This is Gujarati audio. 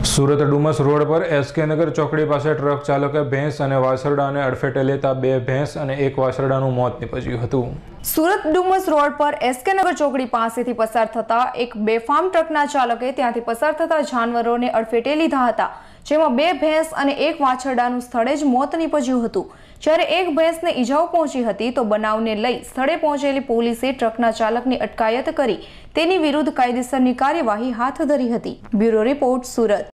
સુરત ડુમસ રોડ પર એસકે નગર ચોકડી પાસે ટ્રક ચાલકે ભેંસ અને વાસરડાને અડફેટે લેતા બે ભેંસ અને એક વાસરડાનું મોત નીપજ્યું હતું સુરત ડુમસ રોડ પર એસકે નગર ચોકડી પાસેથી પસાર થતા એક બેફામ ટ્રકના ચાલકે ત્યાંથી પસાર થતા જાનવરોને અડફેટે લીધા હતા જેમાં બે ભેંસ અને એક વાછરડાનું સ્થળે જ મોત નીપજ્યું હતું જ્યારે એક ભેંસને ઈજાઓ પહોંચી હતી તો બનાવને લઈ સ્થળે પહોંચેલી પોલીસે ટ્રકના ચાલકની અટકાયત કરી તેની વિરુદ્ધ કાયદેસરની કાર્યવાહી હાથ ધરી હતી બ્યુરો રિપોર્ટ સુરત